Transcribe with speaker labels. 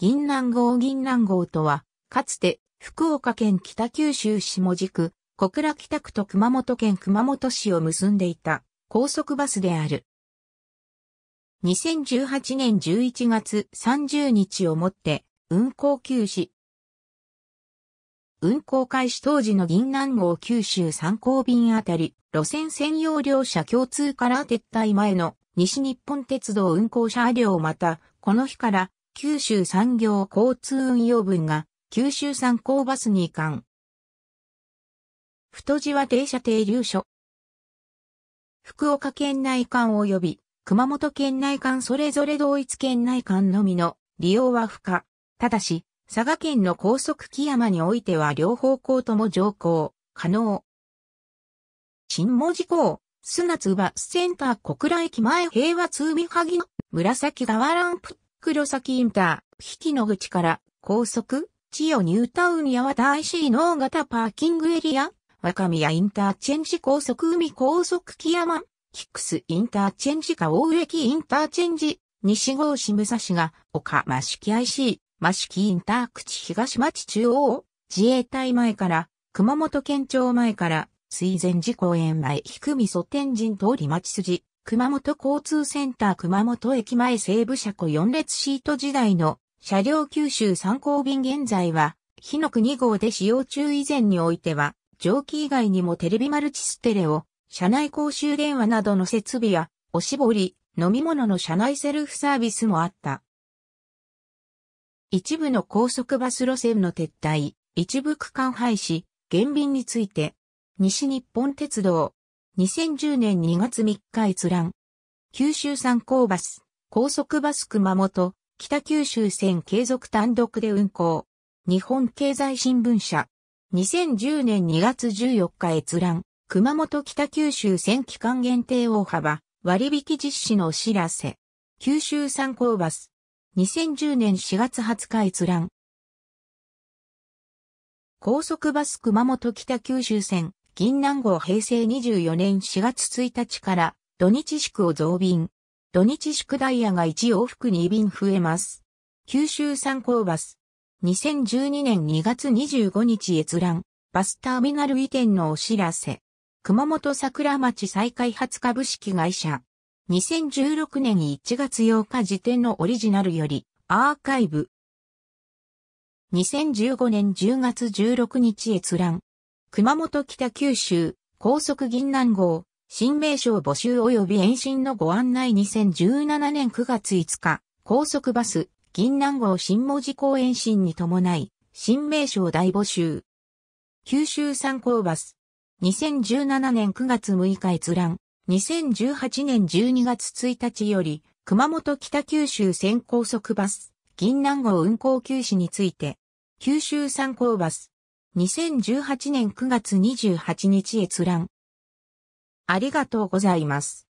Speaker 1: 銀南郷銀南郷とは、かつて福岡県北九州下地区、小倉北区と熊本県熊本市を結んでいた高速バスである。2018年11月30日をもって運行休止。運行開始当時の銀南号九州参考便あたり、路線専用両車共通から撤退前の西日本鉄道運行車両また、この日から九州産業交通運用分が九州産高バスに移管。太字は停車停留所。福岡県内間及び熊本県内間それぞれ同一県内間のみの利用は不可。ただし、佐賀県の高速木山においては両方向とも乗降、可能。新文字港、砂津バスセンター小倉駅前平和通美萩の紫川ランプ黒崎インター、引きの口から高速、千代ニュータウンや和 IC の大型パーキングエリア、若宮インターチェンジ高速海高速木山、キックスインターチェンジか大駅インターチェンジ、西郷市武蔵が岡益城 IC、益城インター口東町中央、自衛隊前から、熊本県庁前から、水前寺公園前、低みそ天神通り町筋、熊本交通センター熊本駅前西部車庫4列シート時代の車両九州参考便現在は、日の国号で使用中以前においては、蒸気以外にもテレビマルチステレオ、車内公衆電話などの設備や、おしぼり、飲み物の車内セルフサービスもあった。一部の高速バス路線の撤退、一部区間廃止、減便について、西日本鉄道、2010年2月3日閲覧。九州産高バス、高速バス熊本、北九州線継続単独で運行。日本経済新聞社。2010年2月14日閲覧。熊本北九州線期間限定大幅、割引実施のお知らせ。九州産高バス。2010年4月20日閲覧。高速バス熊本北九州線、銀南号平成24年4月1日から土日宿を増便。土日宿ダイヤが1往復2便増えます。九州参考バス。2012年2月25日閲覧。バスターミナル移転のお知らせ。熊本桜町再開発株式会社。2016年1月8日時点のオリジナルよりアーカイブ。2015年10月16日閲覧。熊本北九州、高速銀南号、新名称募集及び延伸のご案内2017年9月5日、高速バス、銀南号新文字港延伸に伴い、新名称大募集。九州参考バス。2017年9月6日閲覧。2018年12月1日より、熊本北九州線高速バス、銀南号運行休止について、九州参考バス。2018年9月28日閲覧。ありがとうございます。